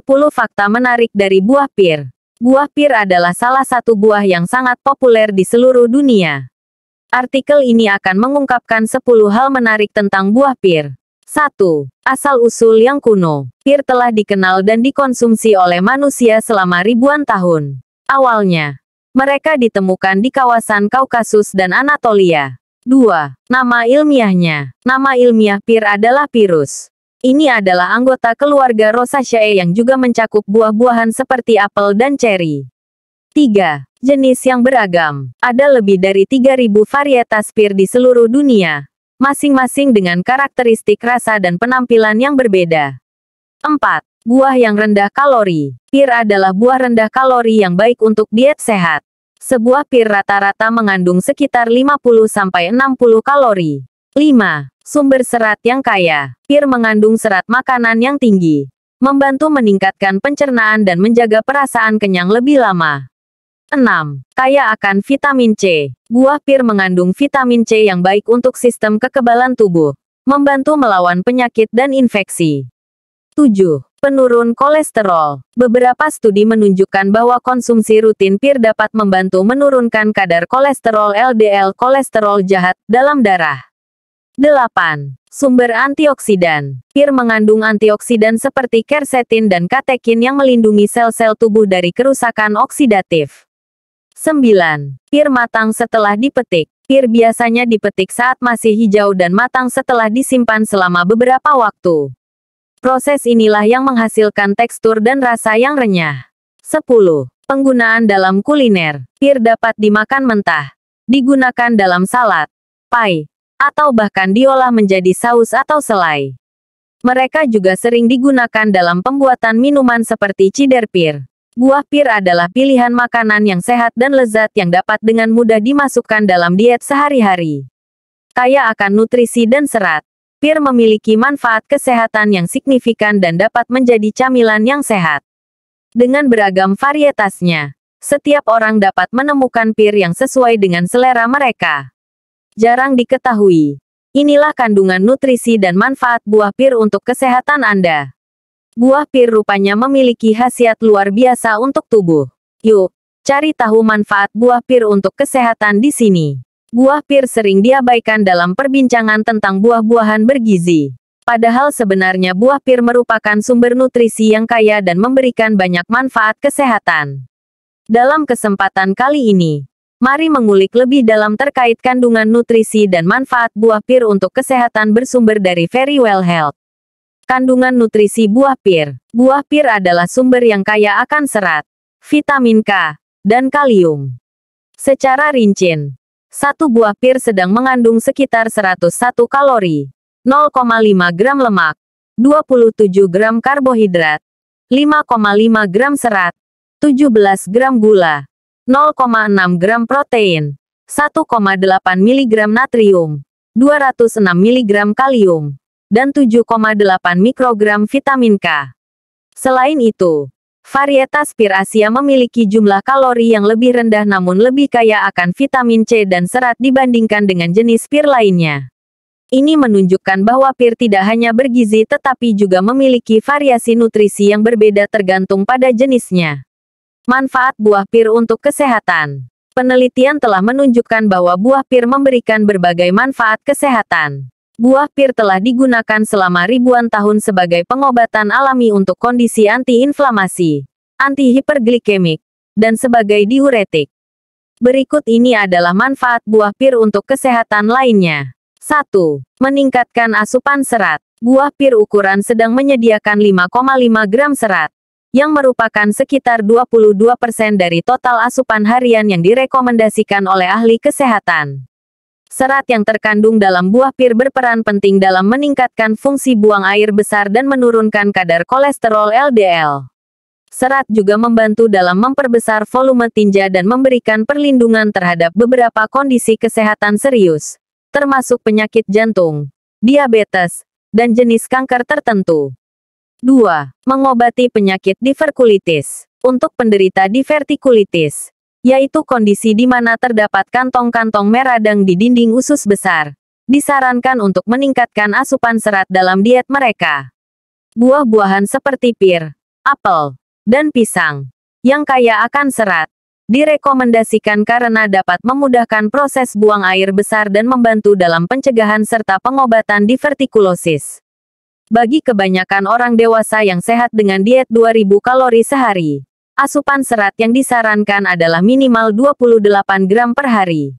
10 fakta menarik dari buah pir. Buah pir adalah salah satu buah yang sangat populer di seluruh dunia. Artikel ini akan mengungkapkan 10 hal menarik tentang buah pir. 1. Asal-usul yang kuno. Pir telah dikenal dan dikonsumsi oleh manusia selama ribuan tahun. Awalnya, mereka ditemukan di kawasan Kaukasus dan Anatolia. 2. Nama ilmiahnya. Nama ilmiah pir adalah pirus. Ini adalah anggota keluarga Rosaceae yang juga mencakup buah-buahan seperti apel dan ceri. 3. Jenis yang beragam. Ada lebih dari 3000 varietas pir di seluruh dunia, masing-masing dengan karakteristik rasa dan penampilan yang berbeda. 4. Buah yang rendah kalori. Pir adalah buah rendah kalori yang baik untuk diet sehat. Sebuah pir rata-rata mengandung sekitar 50-60 kalori. 5. Sumber serat yang kaya. Pir mengandung serat makanan yang tinggi. Membantu meningkatkan pencernaan dan menjaga perasaan kenyang lebih lama. 6. Kaya akan vitamin C. Buah pir mengandung vitamin C yang baik untuk sistem kekebalan tubuh. Membantu melawan penyakit dan infeksi. 7. Penurun kolesterol. Beberapa studi menunjukkan bahwa konsumsi rutin pir dapat membantu menurunkan kadar kolesterol LDL kolesterol jahat dalam darah. 8. Sumber antioksidan. Pir mengandung antioksidan seperti kersetin dan katekin yang melindungi sel-sel tubuh dari kerusakan oksidatif. 9. Pir matang setelah dipetik. Pir biasanya dipetik saat masih hijau dan matang setelah disimpan selama beberapa waktu. Proses inilah yang menghasilkan tekstur dan rasa yang renyah. 10. Penggunaan dalam kuliner. Pir dapat dimakan mentah. Digunakan dalam salad, pie, atau bahkan diolah menjadi saus atau selai. Mereka juga sering digunakan dalam pembuatan minuman seperti cider pir. Buah pir adalah pilihan makanan yang sehat dan lezat yang dapat dengan mudah dimasukkan dalam diet sehari-hari. Kaya akan nutrisi dan serat, pir memiliki manfaat kesehatan yang signifikan dan dapat menjadi camilan yang sehat. Dengan beragam varietasnya, setiap orang dapat menemukan pir yang sesuai dengan selera mereka jarang diketahui. Inilah kandungan nutrisi dan manfaat buah pir untuk kesehatan Anda. Buah pir rupanya memiliki khasiat luar biasa untuk tubuh. Yuk, cari tahu manfaat buah pir untuk kesehatan di sini. Buah pir sering diabaikan dalam perbincangan tentang buah-buahan bergizi. Padahal sebenarnya buah pir merupakan sumber nutrisi yang kaya dan memberikan banyak manfaat kesehatan. Dalam kesempatan kali ini, mari mengulik lebih dalam terkait kandungan nutrisi dan manfaat buah pir untuk kesehatan bersumber dari Very Well Health. Kandungan nutrisi buah pir. Buah pir adalah sumber yang kaya akan serat, vitamin K, dan kalium. Secara rincin, satu buah pir sedang mengandung sekitar 101 kalori, 0,5 gram lemak, 27 gram karbohidrat, 5,5 gram serat, 17 gram gula, 0,6 gram protein, 1,8 mg natrium, 206 mg kalium, dan 7,8 mikrogram vitamin K. Selain itu, varietas pirasia memiliki jumlah kalori yang lebih rendah namun lebih kaya akan vitamin C dan serat dibandingkan dengan jenis pir lainnya. Ini menunjukkan bahwa pir tidak hanya bergizi tetapi juga memiliki variasi nutrisi yang berbeda tergantung pada jenisnya. Manfaat buah pir untuk kesehatan. Penelitian telah menunjukkan bahwa buah pir memberikan berbagai manfaat kesehatan. Buah pir telah digunakan selama ribuan tahun sebagai pengobatan alami untuk kondisi antiinflamasi, antihiperglikemik, dan sebagai diuretik. Berikut ini adalah manfaat buah pir untuk kesehatan lainnya. 1. Meningkatkan asupan serat. Buah pir ukuran sedang menyediakan 5,5 gram serat yang merupakan sekitar 22% persen dari total asupan harian yang direkomendasikan oleh ahli kesehatan. Serat yang terkandung dalam buah pir berperan penting dalam meningkatkan fungsi buang air besar dan menurunkan kadar kolesterol LDL. Serat juga membantu dalam memperbesar volume tinja dan memberikan perlindungan terhadap beberapa kondisi kesehatan serius, termasuk penyakit jantung, diabetes, dan jenis kanker tertentu. 2. Mengobati penyakit diverkulitis. Untuk penderita divertikulitis, yaitu kondisi di mana terdapat kantong-kantong meradang di dinding usus besar, disarankan untuk meningkatkan asupan serat dalam diet mereka. Buah-buahan seperti pir, apel, dan pisang, yang kaya akan serat, direkomendasikan karena dapat memudahkan proses buang air besar dan membantu dalam pencegahan serta pengobatan divertikulosis. Bagi kebanyakan orang dewasa yang sehat dengan diet 2000 kalori sehari, asupan serat yang disarankan adalah minimal 28 gram per hari.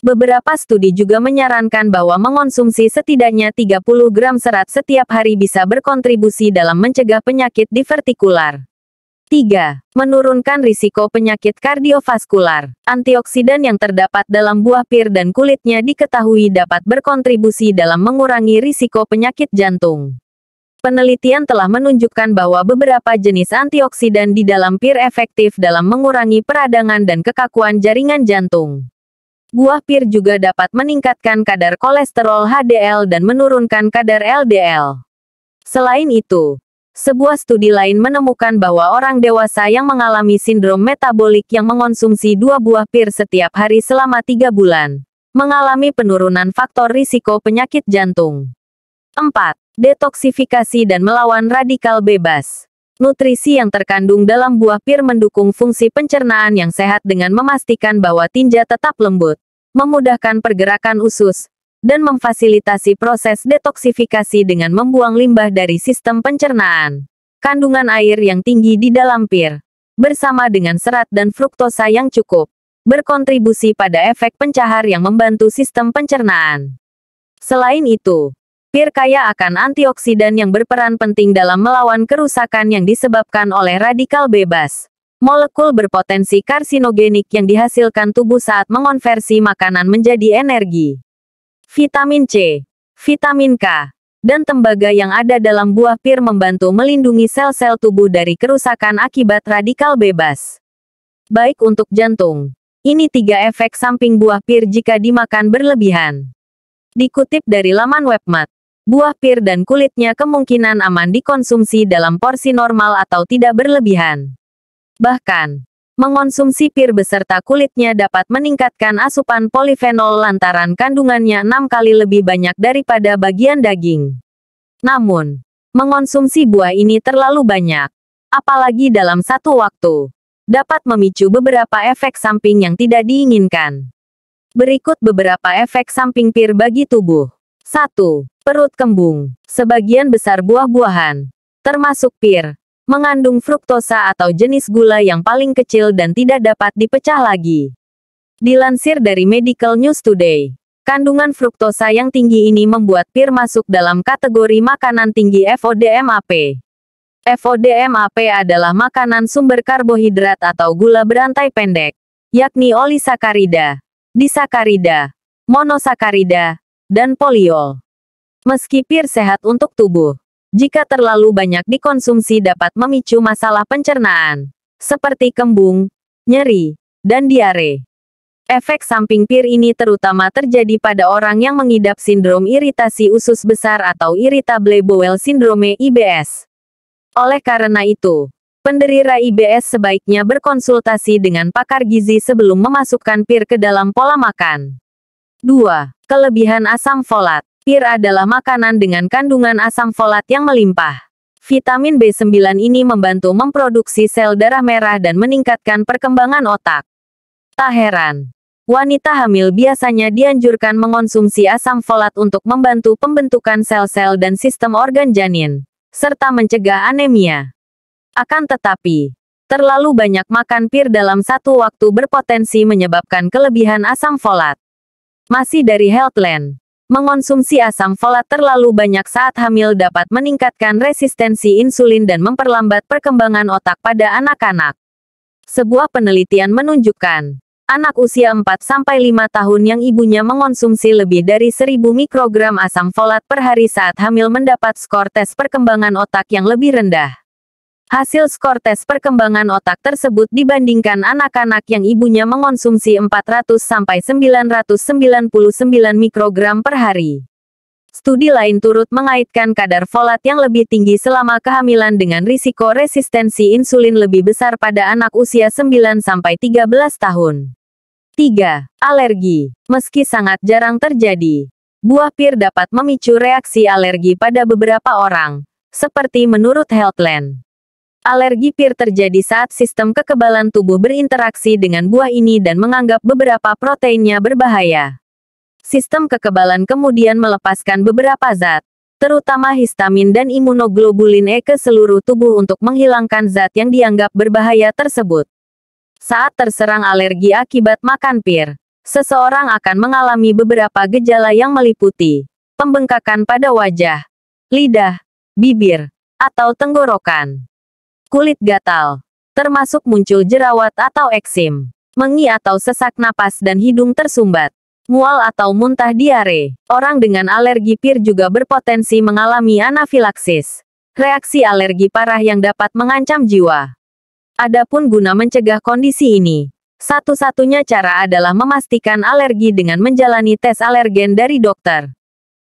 Beberapa studi juga menyarankan bahwa mengonsumsi setidaknya 30 gram serat setiap hari bisa berkontribusi dalam mencegah penyakit divertikular. 3. Menurunkan risiko penyakit kardiovaskular. Antioksidan yang terdapat dalam buah pir dan kulitnya diketahui dapat berkontribusi dalam mengurangi risiko penyakit jantung. Penelitian telah menunjukkan bahwa beberapa jenis antioksidan di dalam pir efektif dalam mengurangi peradangan dan kekakuan jaringan jantung. Buah pir juga dapat meningkatkan kadar kolesterol HDL dan menurunkan kadar LDL. Selain itu, sebuah studi lain menemukan bahwa orang dewasa yang mengalami sindrom metabolik yang mengonsumsi dua buah pir setiap hari selama tiga bulan, mengalami penurunan faktor risiko penyakit jantung. 4 detoksifikasi dan melawan radikal bebas. Nutrisi yang terkandung dalam buah pir mendukung fungsi pencernaan yang sehat dengan memastikan bahwa tinja tetap lembut, memudahkan pergerakan usus, dan memfasilitasi proses detoksifikasi dengan membuang limbah dari sistem pencernaan. Kandungan air yang tinggi di dalam pir, bersama dengan serat dan fruktosa yang cukup, berkontribusi pada efek pencahar yang membantu sistem pencernaan. Selain itu, Pir kaya akan antioksidan yang berperan penting dalam melawan kerusakan yang disebabkan oleh radikal bebas. Molekul berpotensi karsinogenik yang dihasilkan tubuh saat mengonversi makanan menjadi energi. Vitamin C, vitamin K, dan tembaga yang ada dalam buah pir membantu melindungi sel-sel tubuh dari kerusakan akibat radikal bebas. Baik untuk jantung. Ini tiga efek samping buah pir jika dimakan berlebihan. Dikutip dari laman webmat buah pir dan kulitnya kemungkinan aman dikonsumsi dalam porsi normal atau tidak berlebihan. Bahkan, mengonsumsi pir beserta kulitnya dapat meningkatkan asupan polifenol lantaran kandungannya enam kali lebih banyak daripada bagian daging. Namun, mengonsumsi buah ini terlalu banyak, apalagi dalam satu waktu, dapat memicu beberapa efek samping yang tidak diinginkan. Berikut beberapa efek samping pir bagi tubuh. 1. Perut kembung. Sebagian besar buah-buahan, termasuk pir, mengandung fruktosa atau jenis gula yang paling kecil dan tidak dapat dipecah lagi. Dilansir dari Medical News Today, kandungan fruktosa yang tinggi ini membuat pir masuk dalam kategori makanan tinggi FODMAP. FODMAP adalah makanan sumber karbohidrat atau gula berantai pendek, yakni olisakarida, disakarida, monosakarida, dan poliol. Meski pir sehat untuk tubuh, jika terlalu banyak dikonsumsi dapat memicu masalah pencernaan, seperti kembung, nyeri, dan diare. Efek samping pir ini terutama terjadi pada orang yang mengidap sindrom iritasi usus besar atau irritable bowel syndrome IBS. Oleh karena itu, penderita IBS sebaiknya berkonsultasi dengan pakar gizi sebelum memasukkan pir ke dalam pola makan. 2. Kelebihan asam folat. Pir adalah makanan dengan kandungan asam folat yang melimpah. Vitamin B9 ini membantu memproduksi sel darah merah dan meningkatkan perkembangan otak. Tak heran, wanita hamil biasanya dianjurkan mengonsumsi asam folat untuk membantu pembentukan sel-sel dan sistem organ janin, serta mencegah anemia. Akan tetapi, terlalu banyak makan pir dalam satu waktu berpotensi menyebabkan kelebihan asam folat. Masih dari Healthland. Mengonsumsi asam folat terlalu banyak saat hamil dapat meningkatkan resistensi insulin dan memperlambat perkembangan otak pada anak-anak. Sebuah penelitian menunjukkan, anak usia 4-5 tahun yang ibunya mengonsumsi lebih dari 1000 mikrogram asam folat per hari saat hamil mendapat skor tes perkembangan otak yang lebih rendah. Hasil skor tes perkembangan otak tersebut dibandingkan anak-anak yang ibunya mengonsumsi 400 sampai 999 mikrogram per hari. Studi lain turut mengaitkan kadar folat yang lebih tinggi selama kehamilan dengan risiko resistensi insulin lebih besar pada anak usia 9 sampai 13 tahun. 3. Alergi. Meski sangat jarang terjadi, buah pir dapat memicu reaksi alergi pada beberapa orang, seperti menurut Healthland. Alergi PIR terjadi saat sistem kekebalan tubuh berinteraksi dengan buah ini dan menganggap beberapa proteinnya berbahaya. Sistem kekebalan kemudian melepaskan beberapa zat, terutama histamin dan imunoglobulin E ke seluruh tubuh untuk menghilangkan zat yang dianggap berbahaya tersebut. Saat terserang alergi akibat makan PIR, seseorang akan mengalami beberapa gejala yang meliputi pembengkakan pada wajah, lidah, bibir, atau tenggorokan kulit gatal, termasuk muncul jerawat atau eksim, mengi atau sesak napas dan hidung tersumbat, mual atau muntah diare. Orang dengan alergi pir juga berpotensi mengalami anafilaksis, reaksi alergi parah yang dapat mengancam jiwa. Adapun guna mencegah kondisi ini, satu-satunya cara adalah memastikan alergi dengan menjalani tes alergen dari dokter.